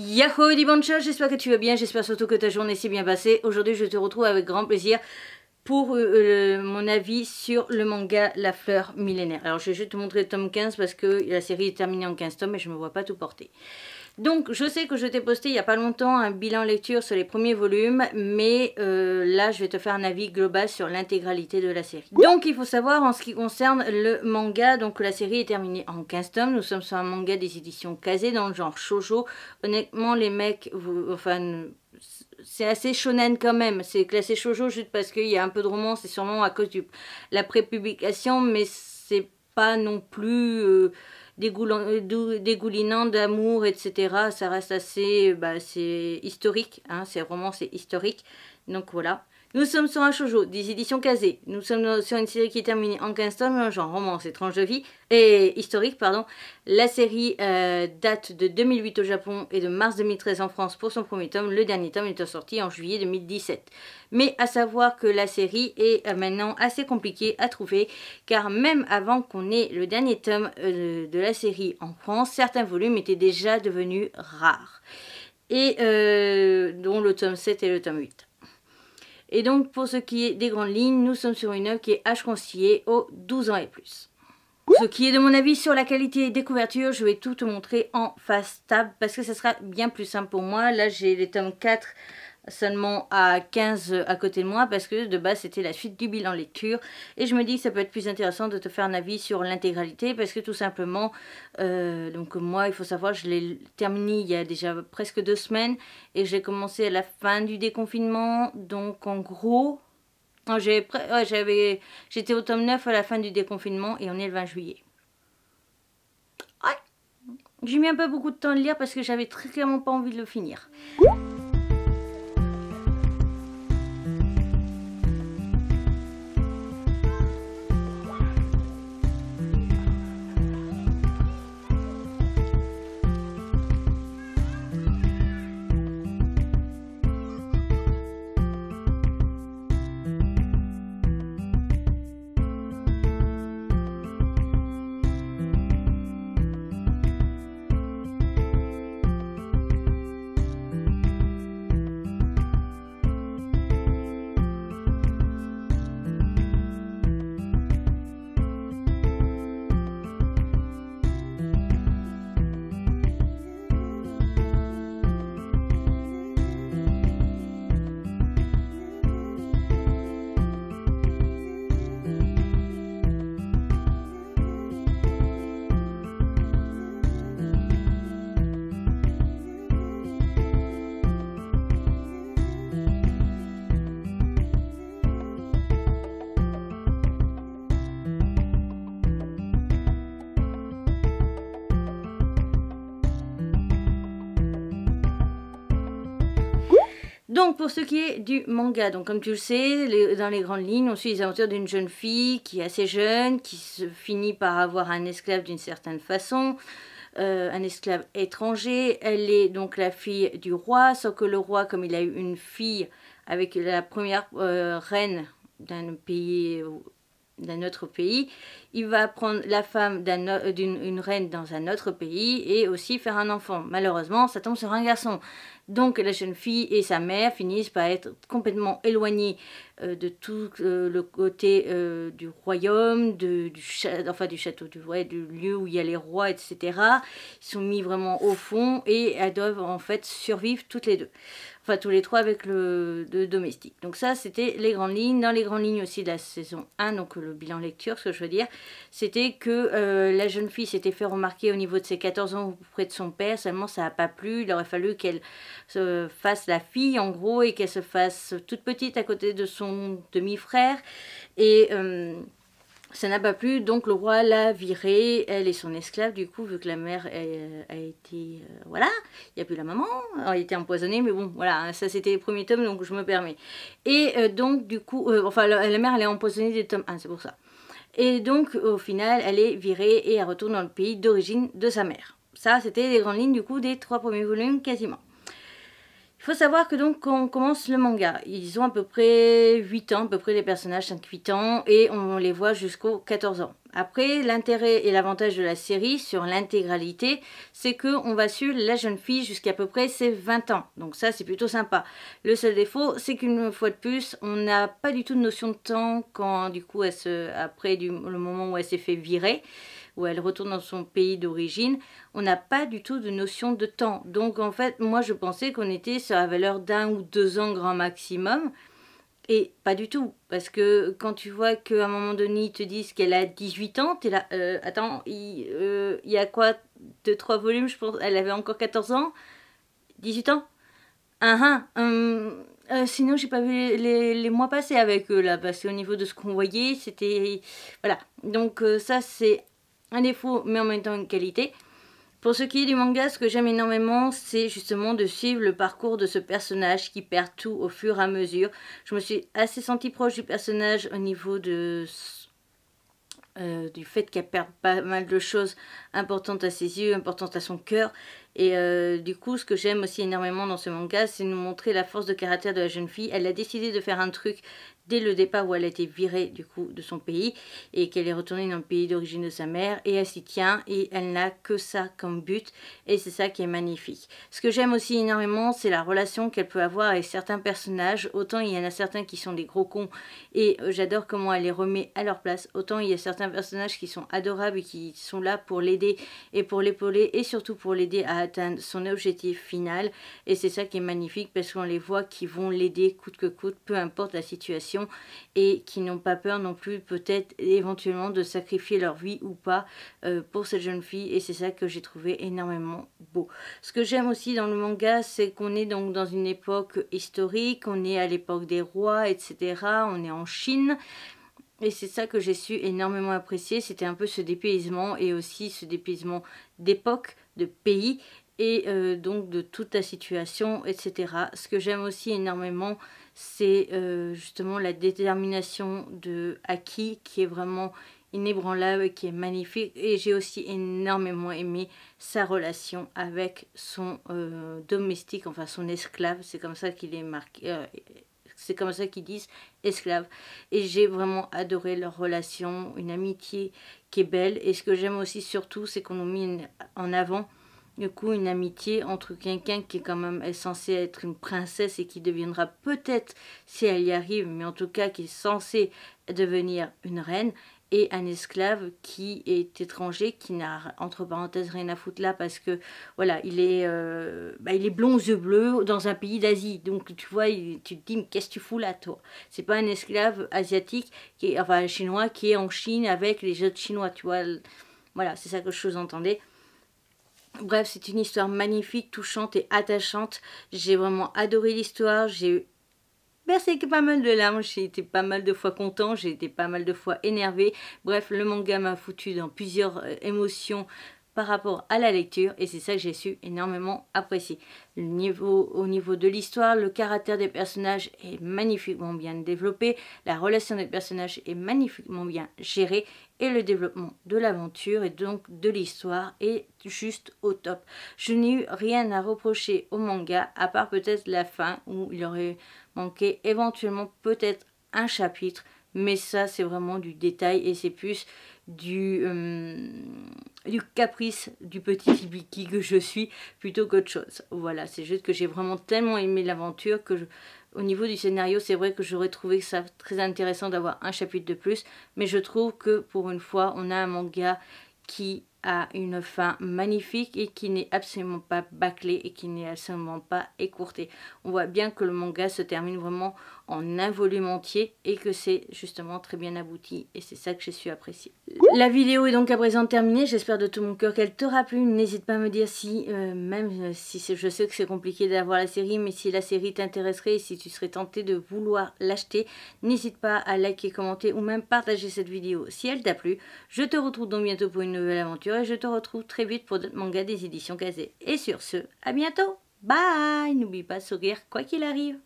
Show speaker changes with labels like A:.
A: Yahoo bonjour. j'espère que tu vas bien, j'espère surtout que ta journée s'est bien passée. Aujourd'hui je te retrouve avec grand plaisir pour euh, euh, mon avis sur le manga La Fleur Millénaire. Alors je vais juste te montrer le tome 15 parce que la série est terminée en 15 tomes et je ne me vois pas tout porter. Donc je sais que je t'ai posté il n'y a pas longtemps un bilan lecture sur les premiers volumes, mais euh, là je vais te faire un avis global sur l'intégralité de la série. Donc il faut savoir en ce qui concerne le manga, donc la série est terminée en 15 tomes, nous sommes sur un manga des éditions casées dans le genre shoujo. Honnêtement les mecs, enfin c'est assez shonen quand même. C'est classé shoujo juste parce qu'il y a un peu de romance et sûrement à cause de la prépublication, mais c'est pas non plus euh, euh, dégoulinant d'amour, etc. Ça reste assez, bah, c'est historique, hein, c'est vraiment c'est historique. Donc voilà. Nous sommes sur un shoujo des éditions casées. Nous sommes sur une série qui est terminée en 15 tomes, genre romance étrange vie, et historique, pardon. La série euh, date de 2008 au Japon et de mars 2013 en France pour son premier tome. Le dernier tome est sorti en juillet 2017. Mais à savoir que la série est euh, maintenant assez compliquée à trouver, car même avant qu'on ait le dernier tome euh, de la série en France, certains volumes étaient déjà devenus rares, et dont le tome 7 et le tome 8. Et donc pour ce qui est des grandes lignes, nous sommes sur une œuvre qui est H. conseillé aux 12 ans et plus. ce qui est de mon avis sur la qualité des couvertures, je vais tout te montrer en face table parce que ce sera bien plus simple pour moi. Là j'ai les tomes 4 seulement à 15 à côté de moi parce que de base c'était la suite du bilan lecture et je me dis que ça peut être plus intéressant de te faire un avis sur l'intégralité parce que tout simplement euh, donc moi il faut savoir je l'ai terminé il y a déjà presque deux semaines et j'ai commencé à la fin du déconfinement donc en gros oh, j'avais j'étais au tome 9 à la fin du déconfinement et on est le 20 juillet j'ai mis un peu beaucoup de temps de lire parce que j'avais très clairement pas envie de le finir. Donc pour ce qui est du manga, donc comme tu le sais, dans les grandes lignes, on suit les aventures d'une jeune fille qui est assez jeune, qui se finit par avoir un esclave d'une certaine façon, euh, un esclave étranger. Elle est donc la fille du roi, sauf que le roi, comme il a eu une fille avec la première euh, reine d'un pays d'un autre pays, il va prendre la femme d'une reine dans un autre pays et aussi faire un enfant. Malheureusement, ça tombe sur un garçon. Donc la jeune fille et sa mère finissent par être complètement éloignées euh, de tout euh, le côté euh, du royaume, du, enfin, du château, du, vrai, du, lieu où il y a les rois, etc. Ils sont mis vraiment au fond et elles doivent en fait survivre toutes les deux. Enfin tous les trois avec le, le domestique. Donc ça c'était les grandes lignes. Dans les grandes lignes aussi de la saison 1, donc le bilan lecture, ce que je veux dire, c'était que la jeune fille s'était fait remarquer au niveau de ses 14 ans auprès de son père, seulement ça n'a pas plu, il aurait fallu qu'elle se fasse la fille en gros et qu'elle se fasse toute petite à côté de son demi-frère. Et euh, ça n'a pas plu, donc le roi l'a virée, elle est son esclave, du coup, vu que la mère a, été... Euh, voilà, il n'y a plus la maman, elle a été empoisonnée, mais bon, voilà, ça c'était le premier tome, donc je me permets. Et euh, donc, du coup, enfin, la, mère, elle est empoisonnée des tomes 1, c'est pour ça. Et donc, au final, elle est virée et elle retourne dans le pays d'origine de sa mère. Ça, c'était les grandes lignes, du coup, des trois premiers volumes, quasiment. Il faut savoir que donc quand on commence le manga, ils ont à peu près 8 ans, à peu près les personnages 5-8 ans, et on les voit jusqu'aux 14 ans. Après, l'intérêt et l'avantage de la série sur l'intégralité, c'est qu'on va suivre la jeune fille jusqu'à peu près ses 20 ans. Donc ça, c'est plutôt sympa. Le seul défaut, c'est qu'une fois de plus, on n'a pas du tout de notion de temps quand du coup, après du, le moment où elle s'est fait virer où elle retourne dans son pays d'origine, on n'a pas du tout de notion de temps. Donc en fait, moi je pensais qu'on était sur la valeur d'un ou deux ans grand maximum. Et pas du tout, parce que quand tu vois qu'à un moment donné, ils te disent qu'elle a 18 ans, t'es là, euh, attends, euh, il, y a quoi Deux, trois volumes, je pense, elle avait encore 14 ans 18 ans Ah ah, hum, euh, sinon j'ai pas vu les, les, mois passés avec eux là, parce qu'au niveau de ce qu'on voyait, c'était... Voilà, donc ça c'est un défaut mais en même temps une qualité. Pour ce qui est du manga, ce que j'aime énormément, c'est justement de suivre le parcours de ce personnage qui perd tout au fur et à mesure. Je me suis assez sentie proche du personnage au niveau de... Euh, du fait qu'elle perd pas mal de choses importantes à ses yeux, importantes à son cœur. Et euh, du coup, ce que j'aime aussi énormément dans ce manga, c'est nous montrer la force de caractère de la jeune fille. Elle a décidé de faire un truc dès le départ où elle a été virée du coup de son pays et qu'elle est retournée dans le pays d'origine de sa mère et elle s'y tient et elle n'a que ça comme but et c'est ça qui est magnifique. Ce que j'aime aussi énormément c'est la relation qu'elle peut avoir avec certains personnages, autant il y en a certains qui sont des gros cons et euh, j'adore comment elle les remet à leur place, autant il y a certains personnages qui sont adorables et qui sont là pour l'aider et pour l'épauler et surtout pour l'aider à son objectif final. Et c'est ça qui est magnifique parce qu'on les voit qui vont l'aider coûte que coûte, peu importe la situation, et qui n'ont pas peur non plus peut-être éventuellement de sacrifier leur vie ou pas euh, pour cette jeune fille. Et c'est ça que j'ai trouvé énormément beau. Ce que j'aime aussi dans le manga, c'est qu'on est donc dans une époque historique, on est à l'époque des rois, etc. On est en Chine. Et c'est ça que j'ai su énormément apprécier, c'était un peu ce dépaysement et aussi ce dépaysement d'époque, de pays et euh, donc de toute la situation, etc. Ce que j'aime aussi énormément, c'est euh, justement la détermination de Aki qui est vraiment inébranlable et qui est magnifique. Et j'ai aussi énormément aimé sa relation avec son euh, domestique, enfin son esclave, c'est comme ça qu'il est marqué, c'est comme ça qu'ils disent esclave. Et j'ai vraiment adoré leur relation, une amitié qui est belle. Et ce que j'aime aussi surtout, c'est qu'on nous met en avant du coup une amitié entre quelqu'un qui est quand même est censé être une princesse et qui deviendra peut-être, si elle y arrive, mais en tout cas qui est censée devenir une reine, et un esclave qui est étranger, qui n'a entre parenthèses rien à foutre là parce que voilà, il est, euh, bah, il est blond aux yeux bleus dans un pays d'Asie. Donc tu vois, tu te dis, mais qu'est-ce que tu fous là, toi C'est pas un esclave asiatique, qui est, enfin chinois, qui est en Chine avec les autres chinois, tu vois. Voilà, c'est ça que je vous entendais. Bref, c'est une histoire magnifique, touchante et attachante. J'ai vraiment adoré l'histoire. J'ai ben, c'était pas mal de larmes, j'ai été pas mal de fois content, j'ai été pas mal de fois énervé. Bref, le manga m'a foutu dans plusieurs euh, émotions par rapport à la lecture et c'est ça que j'ai su énormément apprécier. au niveau de l'histoire, le caractère des personnages est magnifiquement bien développé, la relation des personnages est magnifiquement bien gérée et le développement de l'aventure et donc de l'histoire est juste au top. Je n'ai eu rien à reprocher au manga à part peut-être la fin où il aurait manquer éventuellement peut-être un chapitre mais ça c'est vraiment du détail et c'est plus du, euh, du caprice du petit Ibiki que je suis plutôt qu'autre chose. Voilà, c'est juste que j'ai vraiment tellement aimé l'aventure que au niveau du scénario, c'est vrai que j'aurais trouvé ça très intéressant d'avoir un chapitre de plus, mais je trouve que pour une fois, on a un manga qui à une fin magnifique et qui n'est absolument pas bâclée et qui n'est absolument pas écourtée. On voit bien que le manga se termine vraiment en un volume entier et que c'est justement très bien abouti et c'est ça que j'ai su apprécier. La vidéo est donc à présent terminée, j'espère de tout mon cœur qu'elle t'aura plu, n'hésite pas à me dire si, euh, même euh, si je sais que c'est compliqué d'avoir la série, mais si la série t'intéresserait et si tu serais tenté de vouloir l'acheter, n'hésite pas à liker, commenter ou même partager cette vidéo si elle t'a plu. Je te retrouve donc bientôt pour une nouvelle aventure et je te retrouve très vite pour d'autres mangas des éditions gazées Et sur ce, à bientôt Bye N'oublie pas de sourire quoi qu'il arrive